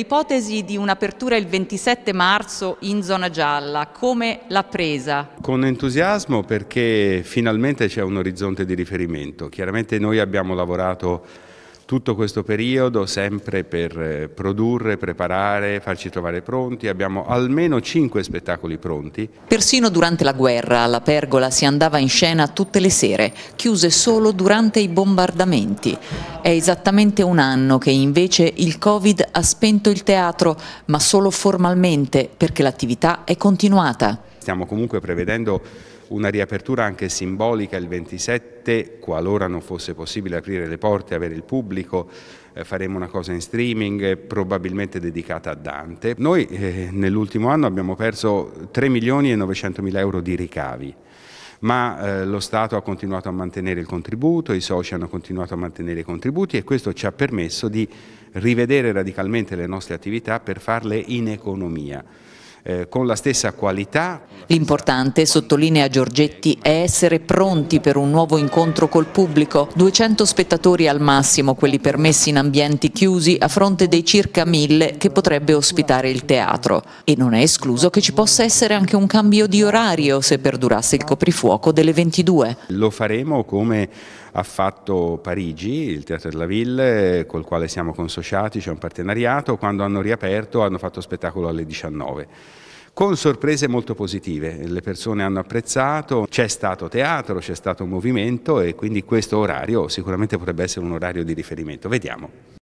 l'ipotesi di un'apertura il 27 marzo in zona gialla, come l'ha presa? Con entusiasmo perché finalmente c'è un orizzonte di riferimento. Chiaramente noi abbiamo lavorato tutto questo periodo sempre per eh, produrre, preparare, farci trovare pronti. Abbiamo almeno cinque spettacoli pronti. Persino durante la guerra la Pergola si andava in scena tutte le sere, chiuse solo durante i bombardamenti. È esattamente un anno che invece il Covid ha spento il teatro, ma solo formalmente perché l'attività è continuata. Stiamo comunque prevedendo una riapertura anche simbolica il 27, qualora non fosse possibile aprire le porte, avere il pubblico, eh, faremo una cosa in streaming probabilmente dedicata a Dante. Noi eh, nell'ultimo anno abbiamo perso 3 milioni e 900 mila euro di ricavi ma eh, lo Stato ha continuato a mantenere il contributo, i soci hanno continuato a mantenere i contributi e questo ci ha permesso di rivedere radicalmente le nostre attività per farle in economia eh, con la stessa qualità. L'importante, sottolinea Giorgetti, è essere pronti per un nuovo incontro col pubblico. 200 spettatori al massimo, quelli permessi in ambienti chiusi, a fronte dei circa 1000 che potrebbe ospitare il teatro. E non è escluso che ci possa essere anche un cambio di orario se perdurasse il coprifuoco delle 22. Lo faremo come ha fatto Parigi, il Teatro della Ville, col quale siamo consociati, c'è un partenariato, quando hanno riaperto hanno fatto spettacolo alle 19 con sorprese molto positive. Le persone hanno apprezzato, c'è stato teatro, c'è stato movimento e quindi questo orario sicuramente potrebbe essere un orario di riferimento. Vediamo.